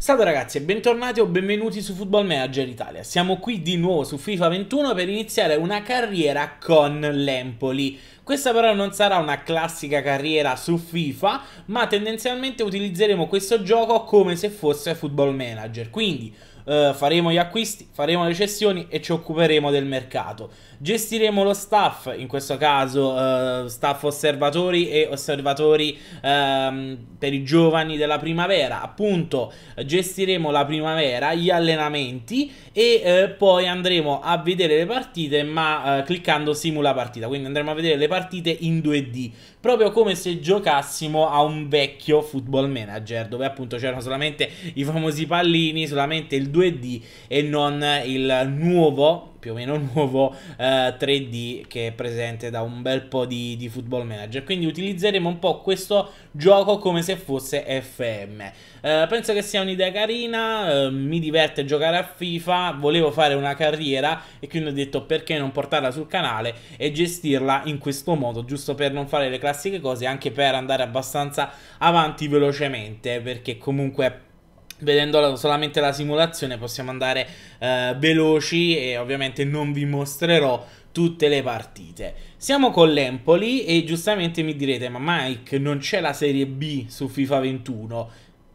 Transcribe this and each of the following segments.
Salve ragazzi e bentornati o benvenuti su Football Manager Italia. Siamo qui di nuovo su FIFA 21 per iniziare una carriera con l'Empoli. Questa però non sarà una classica carriera su FIFA, ma tendenzialmente utilizzeremo questo gioco come se fosse Football Manager. Quindi eh, faremo gli acquisti, faremo le cessioni e ci occuperemo del mercato. Gestiremo lo staff, in questo caso uh, staff osservatori e osservatori uh, per i giovani della primavera. Appunto, gestiremo la primavera, gli allenamenti e uh, poi andremo a vedere le partite, ma eh, cliccando simula partita. Quindi andremo a vedere le partite in 2D, proprio come se giocassimo a un vecchio football manager, dove appunto c'erano solamente i famosi pallini, solamente il 2D e non il nuovo più o meno nuovo eh, 3D che è presente da un bel po' di, di, football manager. Quindi utilizzeremo un po' questo gioco come se fosse FM. Eh, penso che sia un'idea carina, eh, mi diverte giocare a FIFA, volevo fare una carriera e quindi ho detto perché non portarla sul canale e gestirla in questo modo, giusto per non fare le classiche cose, anche per andare abbastanza avanti velocemente, perché comunque Vedendo solamente la simulazione possiamo andare eh, veloci e ovviamente non vi mostrerò tutte le partite. Siamo con l'Empoli e giustamente mi direte ma Mike non c'è la Serie B su FIFA 21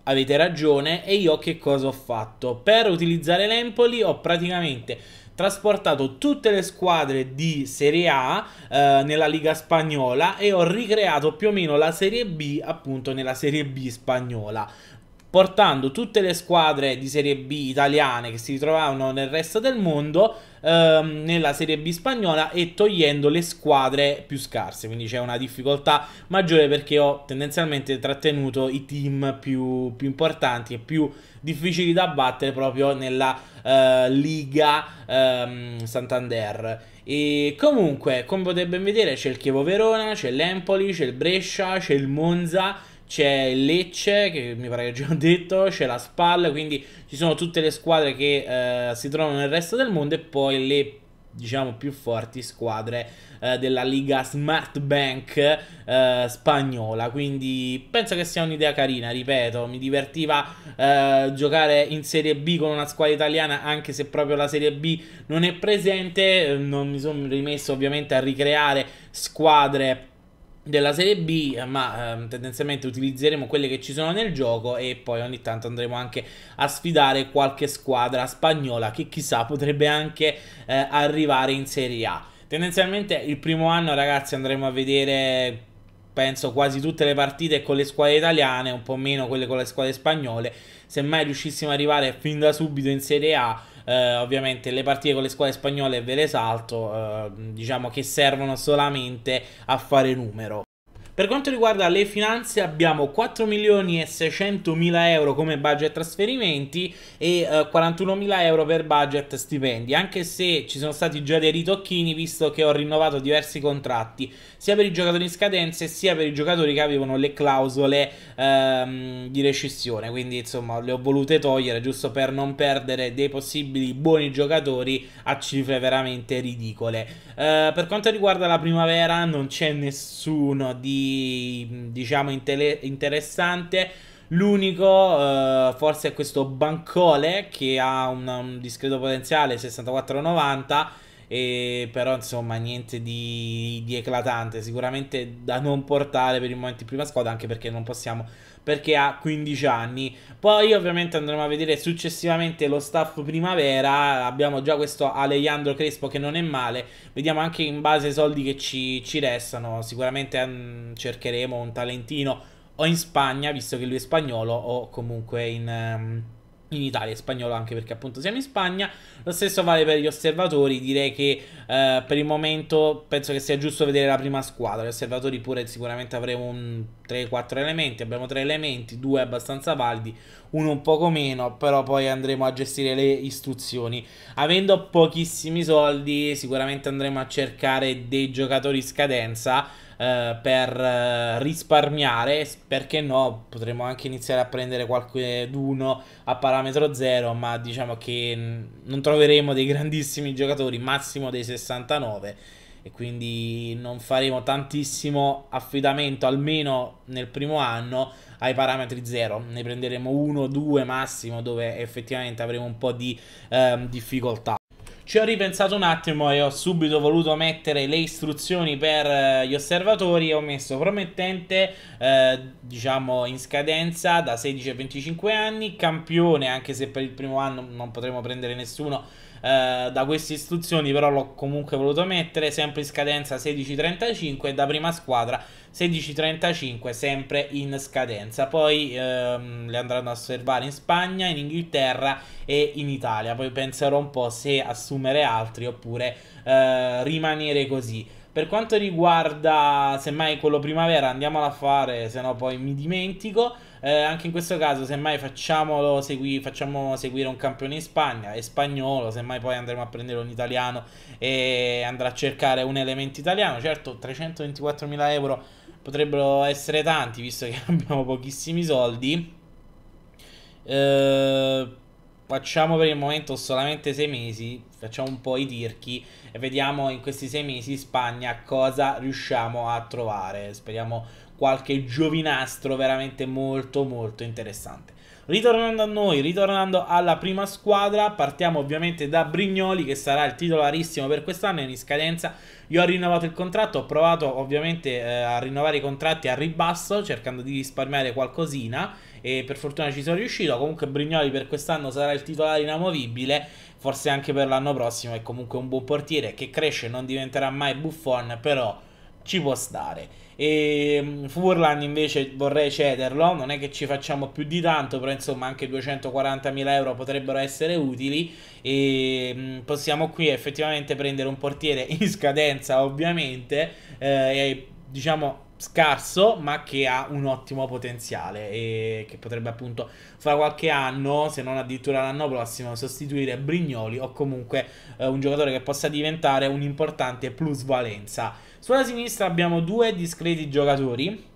avete ragione e io che cosa ho fatto? Per utilizzare l'Empoli ho praticamente trasportato tutte le squadre di Serie A eh, nella Liga Spagnola e ho ricreato più o meno la Serie B appunto nella Serie B spagnola portando tutte le squadre di Serie B italiane che si ritrovavano nel resto del mondo ehm, nella Serie B spagnola e togliendo le squadre più scarse, quindi c'è una difficoltà maggiore perché ho tendenzialmente trattenuto i team più, più importanti e più difficili da battere proprio nella eh, Liga ehm, Santander. E comunque, come potete ben vedere, c'è il Chievo Verona, c'è l'Empoli, c'è il Brescia, c'è il Monza c'è il Lecce, che mi pare che già ho detto, c'è la Spal, quindi ci sono tutte le squadre che eh, si trovano nel resto del mondo e poi le diciamo più forti squadre eh, della Liga Smart Bank eh, spagnola quindi penso che sia un'idea carina ripeto mi divertiva eh, giocare in Serie B con una squadra italiana anche se proprio la Serie B non è presente eh, non mi sono rimesso ovviamente a ricreare squadre della serie B, ma ehm, tendenzialmente utilizzeremo quelle che ci sono nel gioco e poi ogni tanto andremo anche a sfidare qualche squadra spagnola che chissà potrebbe anche eh, arrivare in Serie A. Tendenzialmente il primo anno ragazzi andremo a vedere penso quasi tutte le partite con le squadre italiane, un po' meno quelle con le squadre spagnole. Se mai riuscissimo ad arrivare fin da subito in Serie A eh, ovviamente le partite con le squadre spagnole ve le salto, eh, diciamo che servono solamente a fare numero. Per quanto riguarda le finanze abbiamo 4 milioni e 600 mila euro come budget trasferimenti e eh, 41 mila euro per budget stipendi, anche se ci sono stati già dei ritocchini visto che ho rinnovato diversi contratti, sia per i giocatori in scadenze sia per i giocatori che avevano le clausole ehm, di rescissione, quindi insomma le ho volute togliere giusto per non perdere dei possibili buoni giocatori a cifre veramente ridicole. Eh, per quanto riguarda la primavera non c'è nessuno di diciamo intele- interessante. L'unico uh, forse è questo Bancole che ha un, un discreto potenziale 64,90 e però insomma niente di, di eclatante, sicuramente da non portare per il momento in prima squadra anche perché non possiamo perché ha 15 anni. Poi ovviamente andremo a vedere successivamente lo staff primavera, abbiamo già questo Alejandro Crespo che non è male, vediamo anche in base ai soldi che ci, ci restano, sicuramente mh, mm, cercheremo un talentino o in Spagna, visto che lui è spagnolo, o comunque in... Mh, mm, in Italia e spagnolo anche perché appunto siamo in Spagna. Lo stesso vale per gli osservatori, direi che eh, per il momento penso che sia giusto vedere la prima squadra. Gli osservatori pure sicuramente avremo 3-4 elementi, abbiamo 3 elementi, 2 abbastanza validi, uno un poco meno, però poi andremo a gestire le istruzioni. Avendo pochissimi soldi sicuramente andremo a cercare dei giocatori in scadenza eh, per eh, risparmiare, perché no, potremmo anche iniziare a prendere qualcuno a parametro zero, ma diciamo che non troveremo dei grandissimi giocatori, massimo dei 69 e quindi non faremo tantissimo affidamento almeno nel primo anno ai parametri zero. ne prenderemo uno o due massimo dove effettivamente avremo un po' di eh, difficoltà ci ho ripensato un attimo e ho subito voluto mettere le istruzioni per eh, gli osservatori e ho messo promettente, eh, diciamo in scadenza da 16 a 25 anni, campione anche se per il primo anno non potremo prendere nessuno eh, da queste istruzioni, però l'ho comunque voluto mettere, sempre in scadenza 16.35 e da prima squadra 16.35 sempre in scadenza. Poi ehm, le andranno a osservare in Spagna, in Inghilterra e in Italia. Poi penserò un po' se assumere altri oppure eh, rimanere così. Per quanto riguarda semmai quello primavera, andiamola a fare, se no poi mi dimentico. Eh, anche in questo caso, semmai facciamolo segui, facciamo seguire un campione in Spagna, e spagnolo, semmai poi andremo a prendere un italiano e andrà a cercare un elemento italiano. Certo, 324.000 euro potrebbero essere tanti, visto che abbiamo pochissimi soldi. Eh facciamo per il momento solamente sei mesi, facciamo un po' i tirchi e vediamo in questi sei mesi in Spagna cosa riusciamo a trovare. Speriamo qualche giovinastro veramente molto molto interessante. Ritornando a noi, ritornando alla prima squadra, partiamo ovviamente da Brignoli che sarà il titolarissimo per quest'anno, in scadenza. Io ho rinnovato il contratto, ho provato ovviamente eh, a rinnovare i contratti a ribasso cercando di risparmiare qualcosina e per fortuna ci sono riuscito. Comunque Brignoli per quest'anno sarà il titolare inamovibile, forse anche per l'anno prossimo è comunque un buon portiere che cresce, non diventerà mai buffon, però ci può stare. E mm, Furlan invece vorrei cederlo, non è che ci facciamo più di tanto, però insomma anche 240.000 euro potrebbero essere utili e mm, possiamo qui effettivamente prendere un portiere in scadenza ovviamente eh, e diciamo scarso ma che ha un ottimo potenziale e che potrebbe appunto fra qualche anno se non addirittura l'anno prossimo sostituire Brignoli o comunque eh, un giocatore che possa diventare un'importante plusvalenza sulla sinistra abbiamo due discreti giocatori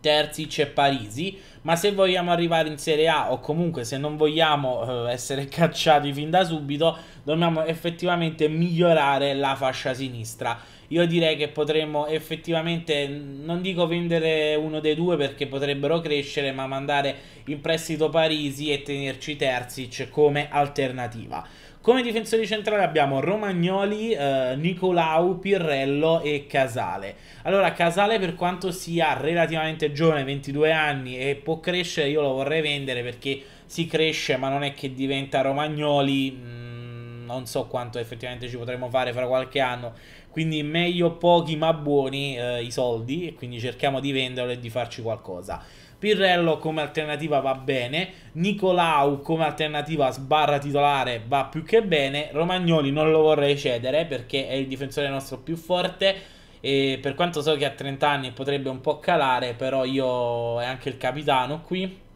Terzic e Parisi ma se vogliamo arrivare in Serie A o comunque se non vogliamo eh, essere cacciati fin da subito, dobbiamo effettivamente migliorare la fascia sinistra. Io direi che potremmo effettivamente, non dico vendere uno dei due perché potrebbero crescere, ma mandare in prestito Parisi e tenerci Terzic come alternativa. Come difensori centrali abbiamo Romagnoli, eh, Nicolau, Pirrello e Casale. Allora, Casale per quanto sia relativamente giovane, 22 anni, e può crescere, io lo vorrei vendere perché si cresce, ma non è che diventa Romagnoli. Mm, non so quanto effettivamente ci potremo fare fra qualche anno. Quindi meglio pochi ma buoni eh, i soldi. E Quindi cerchiamo di venderlo e di farci qualcosa. Pirrello come alternativa va bene, Nicolau come alternativa sbarra titolare va più che bene, Romagnoli non lo vorrei cedere perché è il difensore nostro più forte, e per quanto so che a 30 anni potrebbe un po' calare, però io è anche il capitano qui.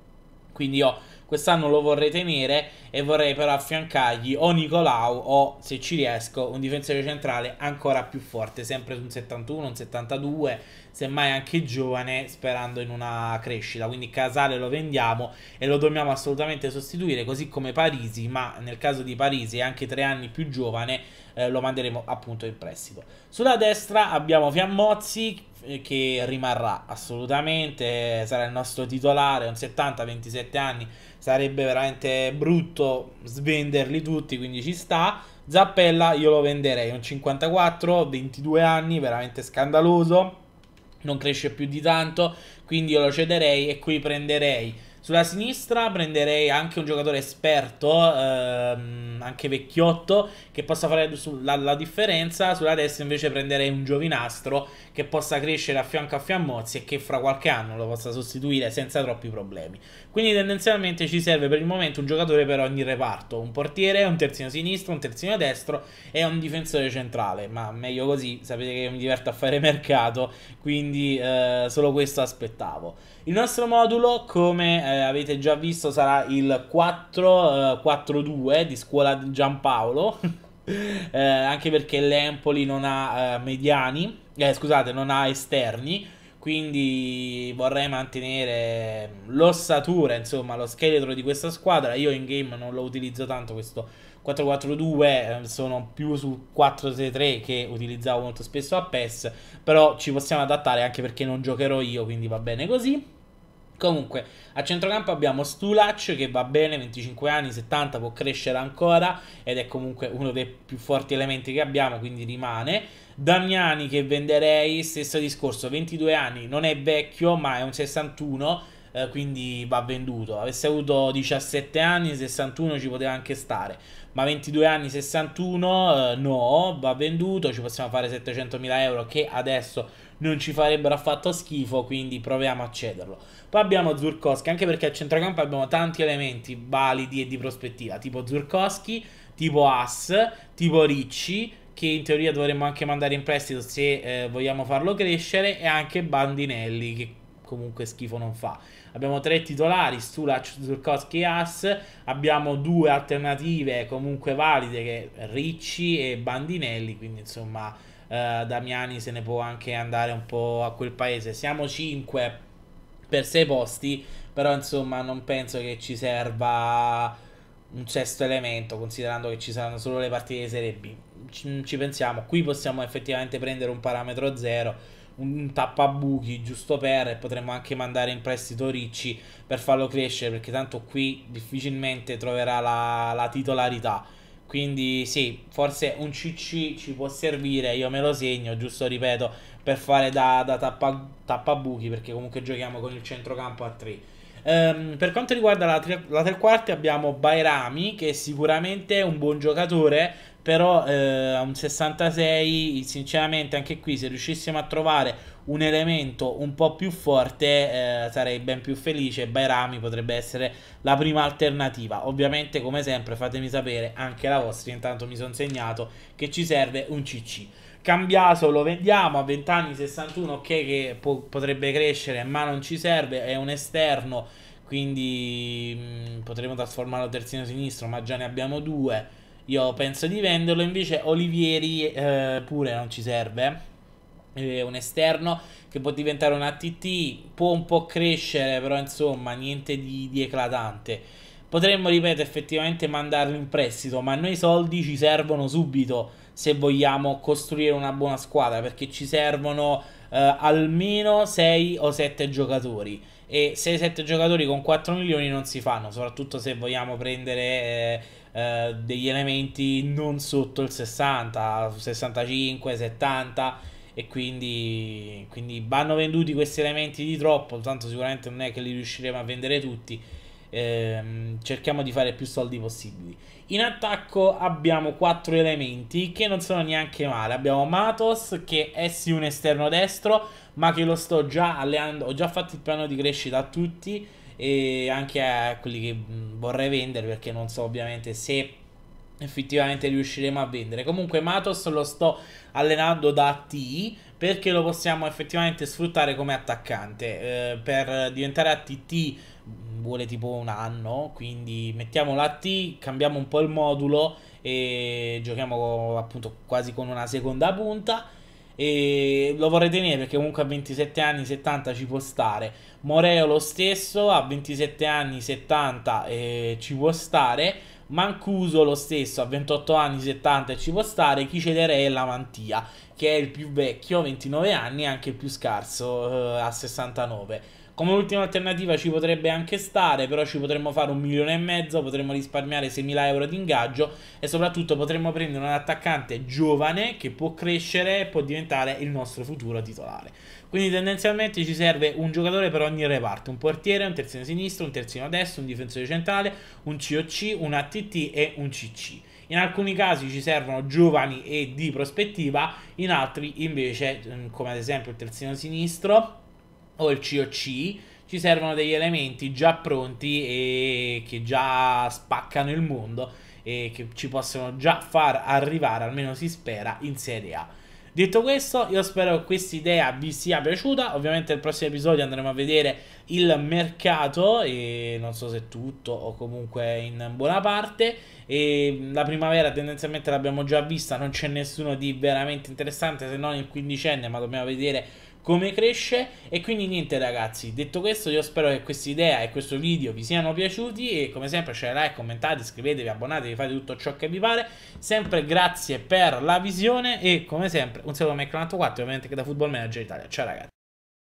Quindi io quest'anno lo vorrei tenere e vorrei però affiancargli o Nicolau o, se ci riesco, un difensore centrale ancora più forte, sempre su un 71, un 72, semmai anche giovane, sperando in una crescita. Quindi Casale lo vendiamo e lo dobbiamo assolutamente sostituire, così come Parisi, ma nel caso di Parisi è anche tre anni più giovane eh, lo manderemo appunto in prestito. Sulla destra abbiamo Fiammozzi eh, che rimarrà assolutamente, sarà il nostro titolare, un 70-27 anni, sarebbe veramente brutto svenderli tutti, quindi ci sta. Zappella io lo venderei, un 54, 22 anni, veramente scandaloso, non cresce più di tanto, quindi io lo cederei e qui prenderei sulla sinistra prenderei anche un giocatore esperto, ehm, anche vecchiotto, che possa fare la, la, differenza. Sulla destra invece prenderei un giovinastro che possa crescere a fianco a Fiammozzi e che fra qualche anno lo possa sostituire senza troppi problemi. Quindi tendenzialmente ci serve per il momento un giocatore per ogni reparto, un portiere, un terzino sinistro, un terzino destro e un difensore centrale. Ma meglio così, sapete che mi diverto a fare mercato, quindi eh, solo questo aspettavo. Il nostro modulo come... Eh, eh, avete già visto sarà il 4-4-2 eh, di scuola di Giampaolo. eh, anche perché l'Empoli non ha eh, mediani, eh, scusate, non ha esterni. Quindi vorrei mantenere l'ossatura, insomma, lo scheletro di questa squadra. Io in game non lo utilizzo tanto questo 4-4-2 eh, sono più su 4-3-3 che utilizzavo molto spesso a PES, però ci possiamo adattare anche perché non giocherò io, quindi va bene così. Comunque, a centrocampo abbiamo Stulac che va bene, 25 anni, 70, può crescere ancora ed è comunque uno dei più forti elementi che abbiamo, quindi rimane. Damiani che venderei, stesso discorso, 22 anni, non è vecchio ma è un 61, eh, quindi va venduto. Avesse avuto 17 anni, 61 ci poteva anche stare, ma 22 anni, 61 eh, no, va venduto, ci possiamo fare 700.000 euro che adesso non ci farebbero affatto schifo, quindi proviamo a cederlo. Poi abbiamo Zurkowski, anche perché a centrocampo abbiamo tanti elementi validi e di prospettiva, tipo Zurkowski, tipo Ass, tipo Ricci, che in teoria dovremmo anche mandare in prestito se eh, vogliamo farlo crescere, e anche Bandinelli, che comunque schifo non fa. Abbiamo tre titolari, Stulac, Zurkowski e Ass, abbiamo due alternative comunque valide, che Ricci e Bandinelli, quindi insomma eh, Damiani se ne può anche andare un po' a quel paese. Siamo 5 per 6 posti, però insomma non penso che ci serva un sesto elemento, considerando che ci saranno solo le partite di Serie B. Ci, ci pensiamo, qui possiamo effettivamente prendere un parametro zero un tappabuchi giusto per e potremmo anche mandare in prestito Ricci per farlo crescere perché tanto qui difficilmente troverà la, la titolarità quindi sì, forse un CC ci può servire, io me lo segno, giusto ripeto, per fare da, da tappa, tappabuchi, perché comunque giochiamo con il centrocampo a 3. Um, ehm, per quanto riguarda la, tre, la tre quarti abbiamo Bairami, che è sicuramente è un buon giocatore, però eh, a un 66, sinceramente anche qui se riuscissimo a trovare un elemento un po' più forte eh, sarei ben più felice. Bairami potrebbe essere la prima alternativa. Ovviamente, come sempre, fatemi sapere anche la vostra. Intanto mi sono segnato che ci serve un CC. Cambiaso lo vendiamo a 20 anni 61, ok che po potrebbe crescere ma non ci serve, è un esterno, quindi mm, potremmo trasformarlo terzino sinistro ma già ne abbiamo due, io penso di venderlo, invece Olivieri eh, pure non ci serve, eh. Eh, un esterno che può diventare un ATT, può un po' crescere, però insomma niente di, di eclatante. Potremmo, ripeto, effettivamente mandarlo in prestito, ma noi soldi ci servono subito se vogliamo costruire una buona squadra, perché ci servono eh, almeno 6 o 7 giocatori e 6-7 giocatori con 4 milioni non si fanno, soprattutto se vogliamo prendere eh, eh, degli elementi non sotto il 60, 65, 70 e quindi, quindi, vanno venduti questi elementi di troppo, tanto sicuramente non è che li riusciremo a vendere tutti. Ehm, cerchiamo di fare più soldi possibili. In attacco abbiamo quattro elementi che non sono neanche male. Abbiamo Matos che è sì un esterno destro, ma che lo sto già alleando, ho già fatto il piano di crescita a tutti e anche a quelli che mm, vorrei vendere perché non so ovviamente se effettivamente riusciremo a vendere. Comunque Matos lo sto allenando da T perché lo possiamo effettivamente sfruttare come attaccante. Eh, per diventare ATT vuole tipo un anno, quindi mettiamo la T, cambiamo un po' il modulo e giochiamo appunto quasi con una seconda punta e lo vorrei tenere perché comunque a 27 anni 70 ci può stare Moreo lo stesso a 27 anni 70 eh, ci può stare Mancuso lo stesso, a 28 anni, 70 e ci può stare, chi cederei è la Mantia, che è il più vecchio, 29 anni, e anche il più scarso, eh, a 69. Come ultima alternativa ci potrebbe anche stare, però ci potremmo fare un milione e mezzo, potremmo risparmiare 6.000 euro di ingaggio e soprattutto potremmo prendere un attaccante giovane che può crescere e può diventare il nostro futuro titolare. Quindi tendenzialmente ci serve un giocatore per ogni reparto, un portiere, un terzino sinistro, un terzino destro, un difensore centrale, un COC, un ATT e un CC. In alcuni casi ci servono giovani e di prospettiva, in altri invece, ehm, come ad esempio il terzino sinistro, o il COC ci servono degli elementi già pronti e che già spaccano il mondo e che ci possono già far arrivare, almeno si spera, in Serie A. Detto questo, io spero che questa idea vi sia piaciuta. Ovviamente nel prossimo episodio andremo a vedere il mercato e non so se tutto o comunque in buona parte. E la primavera tendenzialmente l'abbiamo già vista, non c'è nessuno di veramente interessante se non il quindicenne, ma dobbiamo vedere come cresce e quindi niente ragazzi detto questo io spero che questa idea e questo video vi siano piaciuti e come sempre share, like, commentate, iscrivetevi, abbonatevi fate tutto ciò che vi pare sempre grazie per la visione e come sempre un saluto da Meccalanto 4 ovviamente che da Football Manager Italia ciao ragazzi